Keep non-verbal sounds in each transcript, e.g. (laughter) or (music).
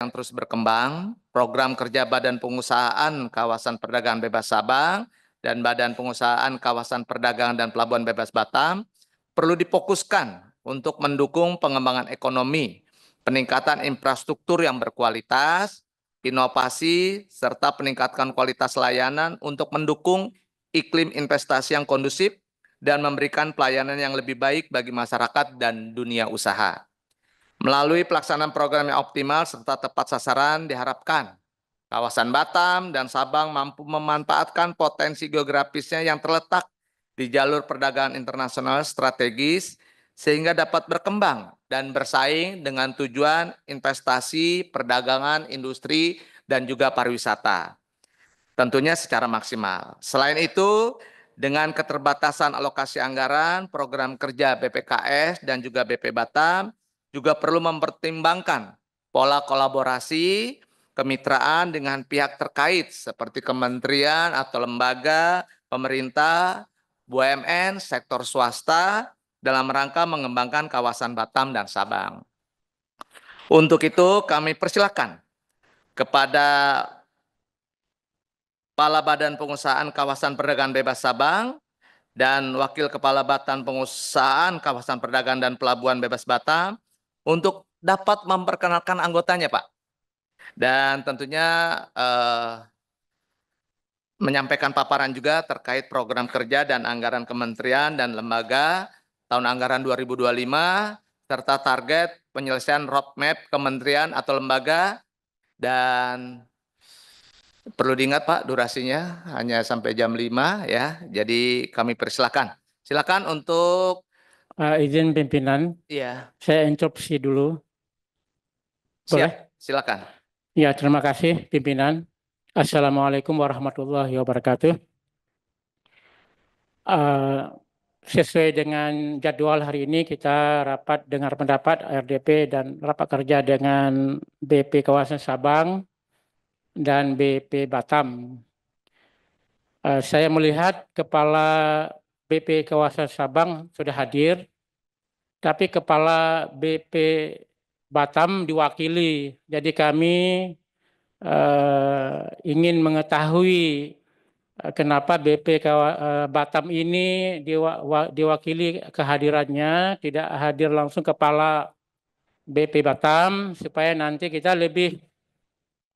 yang terus berkembang, program kerja Badan Pengusahaan Kawasan Perdagangan Bebas Sabang dan Badan Pengusahaan Kawasan Perdagangan dan Pelabuhan Bebas Batam perlu difokuskan untuk mendukung pengembangan ekonomi, peningkatan infrastruktur yang berkualitas, inovasi, serta peningkatan kualitas layanan untuk mendukung iklim investasi yang kondusif dan memberikan pelayanan yang lebih baik bagi masyarakat dan dunia usaha. Melalui pelaksanaan program yang optimal serta tepat sasaran diharapkan kawasan Batam dan Sabang mampu memanfaatkan potensi geografisnya yang terletak di jalur perdagangan internasional strategis sehingga dapat berkembang dan bersaing dengan tujuan investasi, perdagangan, industri, dan juga pariwisata. Tentunya secara maksimal. Selain itu, dengan keterbatasan alokasi anggaran, program kerja BPKS dan juga BP Batam juga perlu mempertimbangkan pola kolaborasi, kemitraan dengan pihak terkait seperti kementerian atau lembaga, pemerintah, BUMN, sektor swasta dalam rangka mengembangkan kawasan Batam dan Sabang. Untuk itu kami persilakan kepada Kepala Badan Pengusahaan Kawasan Perdagangan Bebas Sabang dan Wakil Kepala Badan Pengusahaan Kawasan Perdagangan dan Pelabuhan Bebas Batam untuk dapat memperkenalkan anggotanya, Pak. Dan tentunya eh, menyampaikan paparan juga terkait program kerja dan anggaran kementerian dan lembaga tahun anggaran 2025 serta target penyelesaian roadmap kementerian atau lembaga dan perlu diingat Pak durasinya hanya sampai jam 5 ya. Jadi kami persilakan. Silakan untuk Uh, izin pimpinan, Iya, saya interupsi dulu. siap. Silakan. Ya, terima kasih pimpinan. Assalamualaikum warahmatullahi wabarakatuh. Uh, sesuai dengan jadwal hari ini kita rapat dengar pendapat RDP dan rapat kerja dengan BP Kawasan Sabang dan BP Batam. Uh, saya melihat kepala BP Kawasan Sabang sudah hadir, tapi Kepala BP Batam diwakili. Jadi kami uh, ingin mengetahui eh, kenapa BP eh, Batam ini diwakili kehadirannya, tidak hadir langsung Kepala BP Batam, supaya nanti kita lebih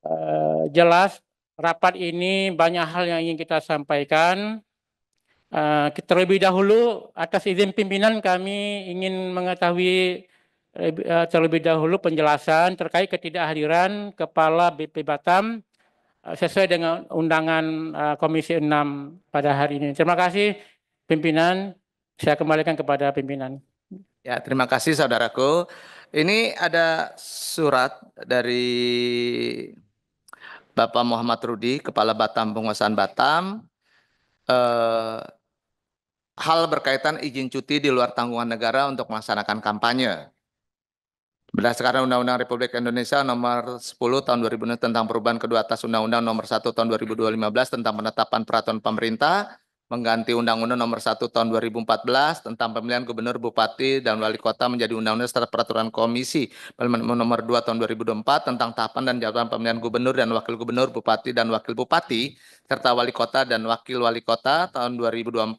uh, jelas rapat ini banyak hal yang ingin kita sampaikan Uh, terlebih dahulu atas izin pimpinan kami ingin mengetahui uh, terlebih dahulu penjelasan terkait ketidakhadiran Kepala BP Batam uh, sesuai dengan undangan uh, Komisi 6 pada hari ini. Terima kasih pimpinan. Saya kembalikan kepada pimpinan. Ya, terima kasih saudaraku. Ini ada surat dari Bapak Muhammad Rudi, Kepala Batam Penguasaan Batam hal berkaitan izin cuti di luar tanggungan negara untuk melaksanakan kampanye. Berdasarkan Undang-Undang Republik Indonesia nomor 10 tahun 2006 tentang perubahan kedua atas Undang-Undang nomor 1 tahun 2015 tentang penetapan peraturan pemerintah mengganti Undang-Undang nomor 1 tahun 2014 tentang pemilihan gubernur, bupati, dan wali kota menjadi Undang-Undang setelah peraturan komisi nomor 2 tahun 2024 tentang tahapan dan jadwal pemilihan gubernur dan wakil gubernur, bupati, dan wakil bupati serta wali kota dan wakil wali kota tahun 2024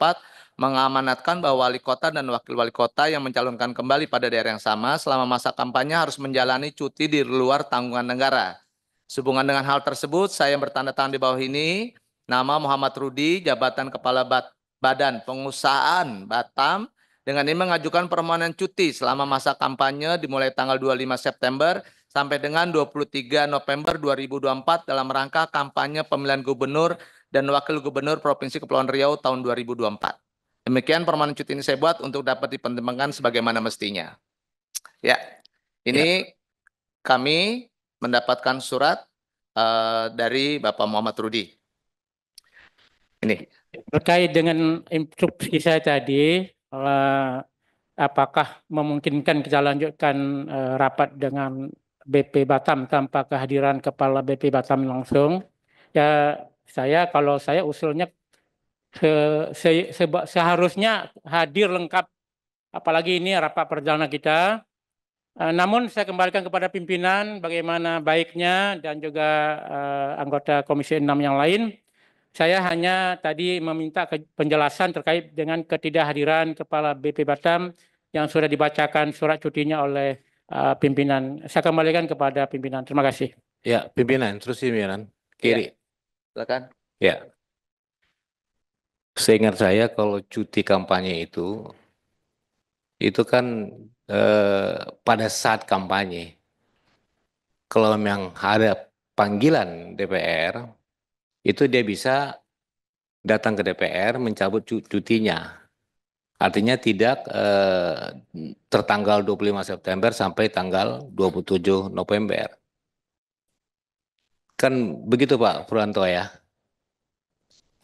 mengamanatkan bahwa wali kota dan wakil wali kota yang mencalonkan kembali pada daerah yang sama selama masa kampanye harus menjalani cuti di luar tanggungan negara. Sehubungan dengan hal tersebut, saya yang bertanda tangan di bawah ini, nama Muhammad Rudi, jabatan Kepala Badan Pengusahaan Batam, dengan ini mengajukan permohonan cuti selama masa kampanye dimulai tanggal 25 September sampai dengan 23 November 2024 dalam rangka kampanye pemilihan gubernur dan wakil gubernur Provinsi Kepulauan Riau tahun 2024. Demikian permohonan cuti ini saya buat untuk dapat dipertimbangkan sebagaimana mestinya. Ya, ini ya. kami mendapatkan surat uh, dari Bapak Muhammad Rudi. Ini. Terkait dengan instruksi saya tadi, uh, apakah memungkinkan kita lanjutkan uh, rapat dengan BP Batam tanpa kehadiran kepala BP Batam langsung? Ya saya kalau saya usulnya se, se, se, seharusnya hadir lengkap apalagi ini rapat perjalanan kita. Uh, namun saya kembalikan kepada pimpinan bagaimana baiknya dan juga uh, anggota Komisi 6 yang lain. Saya hanya tadi meminta penjelasan terkait dengan ketidakhadiran Kepala BP Batam yang sudah dibacakan surat cutinya oleh uh, pimpinan. Saya kembalikan kepada pimpinan. Terima kasih. Ya, pimpinan. Terus pimpinan. Kiri. Ya. Silakan. Ya, Seingat saya kalau cuti kampanye itu, itu kan eh, pada saat kampanye. Kalau memang ada panggilan DPR, itu dia bisa datang ke DPR mencabut cutinya. Artinya tidak eh, tertanggal 25 September sampai tanggal 27 November. Kan begitu Pak Furanto ya.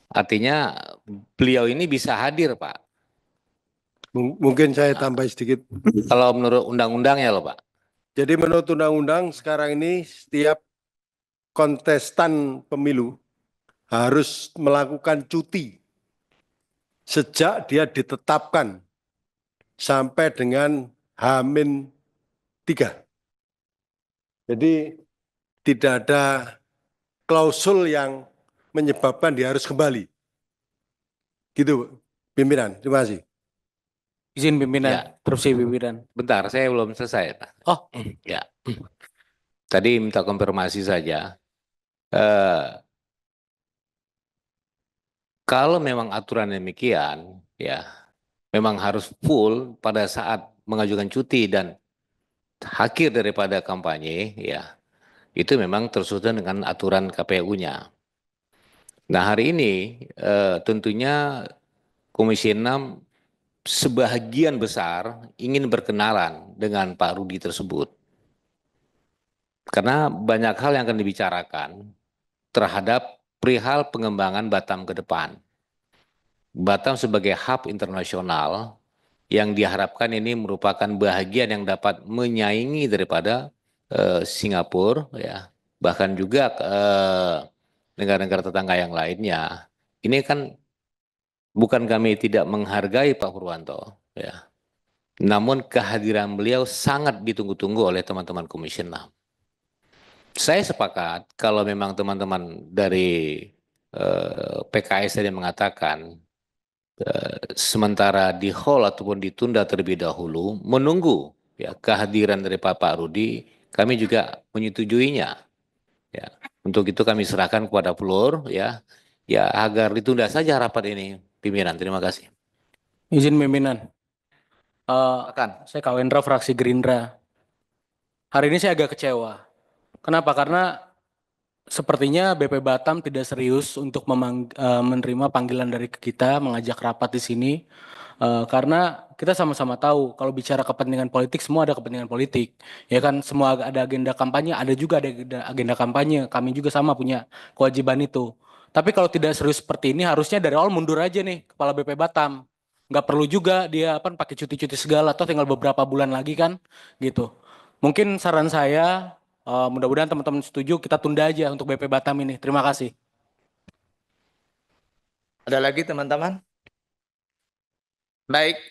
Artinya beliau ini bisa hadir, Pak. M mungkin saya tambah sedikit. Kalau menurut undang undang ya, loh, Pak. Jadi menurut undang-undang sekarang ini setiap kontestan pemilu harus melakukan cuti sejak dia ditetapkan sampai dengan Hamin 3. Jadi tidak ada klausul yang menyebabkan dia harus kembali. Gitu, pimpinan. Terima kasih. Izin pimpinan, ya. si pimpinan. Bentar, saya belum selesai. Oh, ya. Tadi minta konfirmasi saja. Uh, kalau memang aturan demikian, ya memang harus full pada saat mengajukan cuti dan akhir daripada kampanye, ya itu memang tersusun dengan aturan KPU-nya. Nah hari ini uh, tentunya Komisi 6 sebagian besar ingin berkenalan dengan Pak Rudi tersebut. Karena banyak hal yang akan dibicarakan terhadap perihal pengembangan Batam ke depan. Batam sebagai hub internasional yang diharapkan ini merupakan bahagian yang dapat menyaingi daripada uh, Singapura ya bahkan juga uh, negara-negara tetangga yang lainnya, ini kan bukan kami tidak menghargai Pak Purwanto, ya. Namun kehadiran beliau sangat ditunggu-tunggu oleh teman-teman komisioner. 6. Saya sepakat kalau memang teman-teman dari eh, PKS tadi mengatakan eh, sementara di hall ataupun ditunda terlebih dahulu menunggu ya kehadiran dari Pak Rudi, kami juga menyetujuinya. Ya. Untuk itu kami serahkan kepada Pelur ya, ya agar ditunda saja rapat ini, pimpinan. Terima kasih. Izin pimpinan. Uh, eh, Akan. Saya Kawendra, fraksi Gerindra. Hari ini saya agak kecewa. Kenapa? Karena sepertinya BP Batam tidak serius untuk memang, uh, menerima panggilan dari kita mengajak rapat di sini uh, karena kita sama-sama tahu kalau bicara kepentingan politik semua ada kepentingan politik ya kan semua ada agenda kampanye ada juga ada agenda kampanye kami juga sama punya kewajiban itu tapi kalau tidak serius seperti ini harusnya dari awal mundur aja nih kepala BP Batam nggak perlu juga dia apa pakai cuti-cuti segala atau tinggal beberapa bulan lagi kan gitu mungkin saran saya eh, mudah-mudahan teman-teman setuju kita tunda aja untuk BP Batam ini terima kasih ada lagi teman-teman baik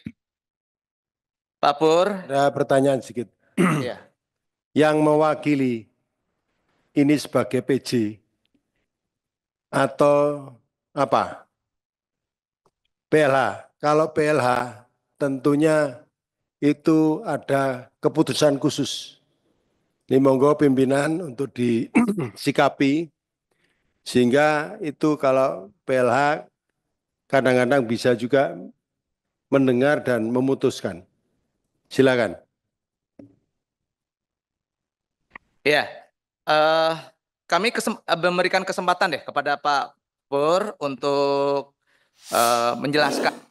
Pak Pur. Ada pertanyaan sedikit. ya. (clears throat) Yang mewakili ini sebagai PJ atau apa? PLH. Kalau PLH tentunya itu ada keputusan khusus. Ini monggo pimpinan untuk disikapi (clears throat) sehingga itu kalau PLH kadang-kadang bisa juga mendengar dan memutuskan. Silakan. Ya, uh, kami kesem eh, memberikan kesempatan deh kepada Pak Pur untuk uh, menjelaskan